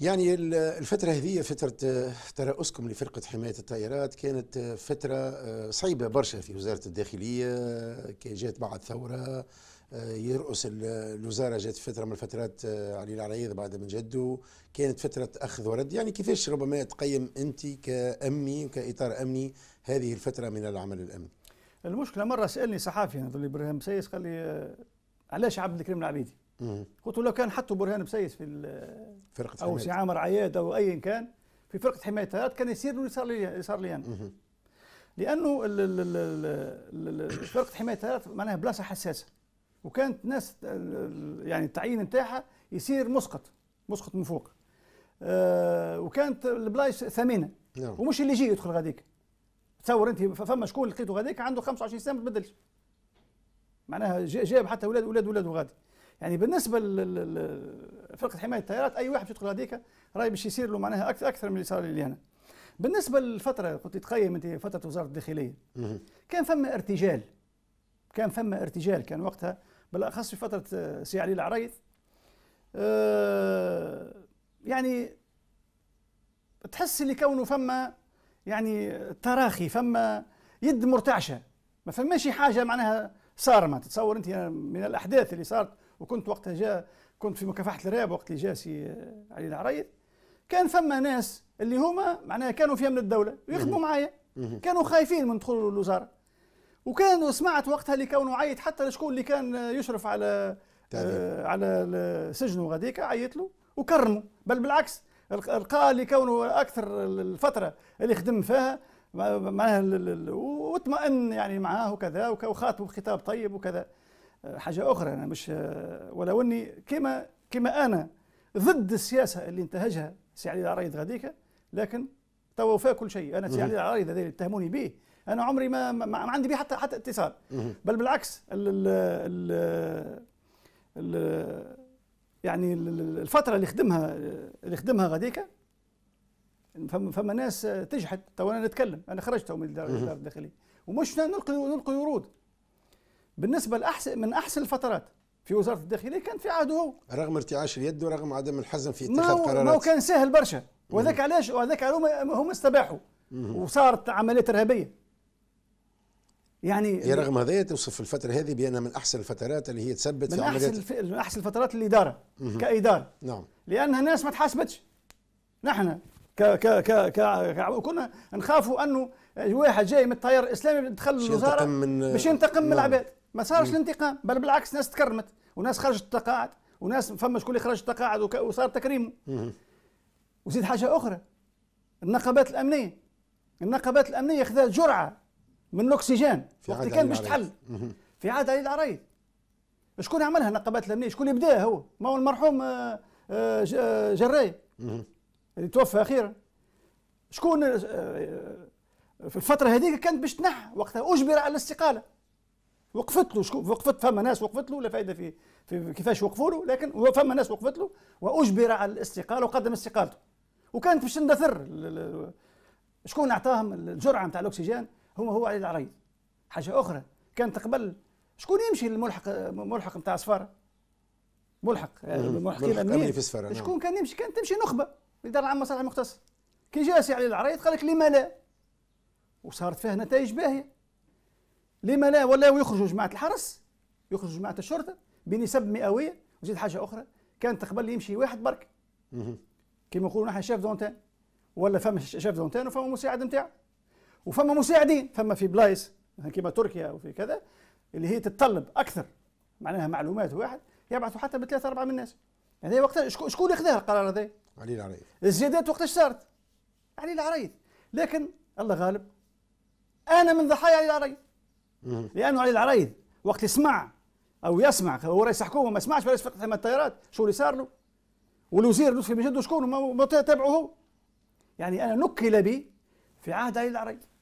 يعني الفترة هذه فترة ترأسكم لفرقة حماية الطائرات كانت فترة آه، صعيبة برشا في وزارة الداخلية آه، كي جات بعد ثورة آه، يرأس الوزارة جات فترة من الفترات علي العريض بعد من جده كانت فترة أخذ ورد يعني كيفاش ربما تقيم أنت كأمني وكإطار أمني هذه الفترة من العمل الأمني المشكلة مرة سألني صحافي نظر إبراهيم سيس قال لي علاش عبد الكريم العبيدي قلت لو كان حطوا برهان بسيس في فرقه او سي عامر عياد او ايا كان في فرقه حمايه الارض كان يصير له صار لي صار لي انا لانه فرقه حمايه الارض معناها بلاصه حساسه وكانت ناس يعني التعيين نتاعها يصير مسقط مسقط من فوق آه، وكانت البلايص ثمينه نعم. ومش اللي يجي يدخل غاديك تصور انت فما شكون لقيته غاديك عنده 25 سنه ما تبدلش معناها جاب حتى اولاد اولاد اولاده غادي يعني بالنسبه لفرقه حمايه التيارات اي واحد يدخل هذيك راي باش يصير له معناها اكثر اكثر من اللي صار لي انا بالنسبه للفتره قلت تقيم انت فتره وزاره الداخليه كان فما ارتجال كان فما ارتجال كان وقتها بالاخص في فتره آه، سي علي العريض آه، يعني تحس اللي كونه فما يعني تراخي فما يد مرتعشه ما فماش حاجه معناها صارمه تتصور انت من الاحداث اللي صارت وكنت وقتها جاء كنت في مكافحه الارهاب وقت اللي جاء سي آه، علي العريض كان ثم ناس اللي هما معناها كانوا في امن الدوله ويخدموا معايا كانوا خايفين من دخول الوزاره وكان سمعت وقتها اللي كونه عيط حتى لشكون اللي كان آه، يشرف على آه على سجنه غاديك عيط له وكرمه بل بالعكس القى اللي كونه اكثر الفتره اللي خدم فيها معناها واطمئن يعني معاه وكذا وخاطبه بخطاب طيب وكذا حاجه اخرى انا مش ولو اني كما كما انا ضد السياسه اللي انتهجها سي علي العريض غاديكا لكن توا كل شيء انا سي علي العريض هذا اللي اتهموني به انا عمري ما ما عندي به حتى حتى اتصال بل بالعكس ال ال ال ال يعني الفتره اللي خدمها اللي خدمها غاديكا فما ناس تجحد تو انا نتكلم انا خرجت من الدار الداخليه ومش نلقي نلقي ورود بالنسبه لأحسن من احسن الفترات في وزاره الداخليه كان في عهده هو رغم ارتعاش اليد ورغم عدم الحزم في اتخاذ ما قرارات ما هو كان سهل برشا وذاك علاش وذاك هم استباحوا وصارت عمليات ارهابيه يعني هي رغم هذا توصف الفترة هذه بأنها من أحسن الفترات اللي هي تثبت من في أحسن الف... من أحسن الفترات الإدارة كإدارة نعم لأنها الناس ما تحاسبتش نحن ك ك ك ك كنا نخافوا أنه واحد جاي من التيار الإسلامي دخل الوزارة باش ينتقم من, من نعم. العباد ما صارش الانتقام بل بالعكس ناس تكرمت وناس خرجت التقاعد وناس فما شكون اللي خرج التقاعد وصار تكريمه وزيد حاجه اخرى النقابات الامنيه النقابات الامنيه خذت جرعه من الاكسجين وقت كان باش تحل في عهد علي العريض شكون عملها النقابات الامنيه شكون اللي بداها هو ما هو المرحوم آه، آه، آه، جراي اللي توفى اخيرا شكون في الفتره هذيك كانت باش تنح وقتها اجبر على الاستقاله وقفت له وقفت فما ناس وقفت له لا فائده في, في كيفاش وقفوا له لكن فما ناس وقفت له واجبر على الاستقاله وقدم استقالته وكانت باش تندثر شكون اعطاهم الجرعه نتاع الاكسجين هو هو علي العريض حاجه اخرى كانت تقبل شكون يمشي للملحق ملحق نتاع صفار ملحق يعني ملحق الامني في السفاره نعم. شكون كان يمشي كانت تمشي نخبه الاداره العامه مصالح المختصه كي جاء سي علي العريض قال لك لما لا وصارت فيها نتائج باهيه لما لا ولا يخرجوا جماعه الحرس يخرجوا جماعه الشرطه بنسب مئويه وزيد حاجه اخرى كانت تقبل يمشي واحد برك كما نقولوا نحن شاف دونتان ولا فما شاف دونتان وفما مساعد نتاعو وفما مساعدين فما في بلايص كما تركيا وفي كذا اللي هي تتطلب اكثر معناها معلومات واحد يبعثوا حتى بثلاثه اربعه من الناس هذا وقت شكون اللي خذا القرار هذا؟ علي العريض الزيادات وقتاش صارت؟ علي العريض لكن الله غالب انا من ضحايا علي العريض لانه علي العريض وقت يسمع او يسمع هو رئيس حكومه ما يسمعش رئيس فقه حمايه التيارات شو اللي صار له والوزير لطفي بن جد شكون ما تابعه يعني انا نكل بي في عهد علي العريض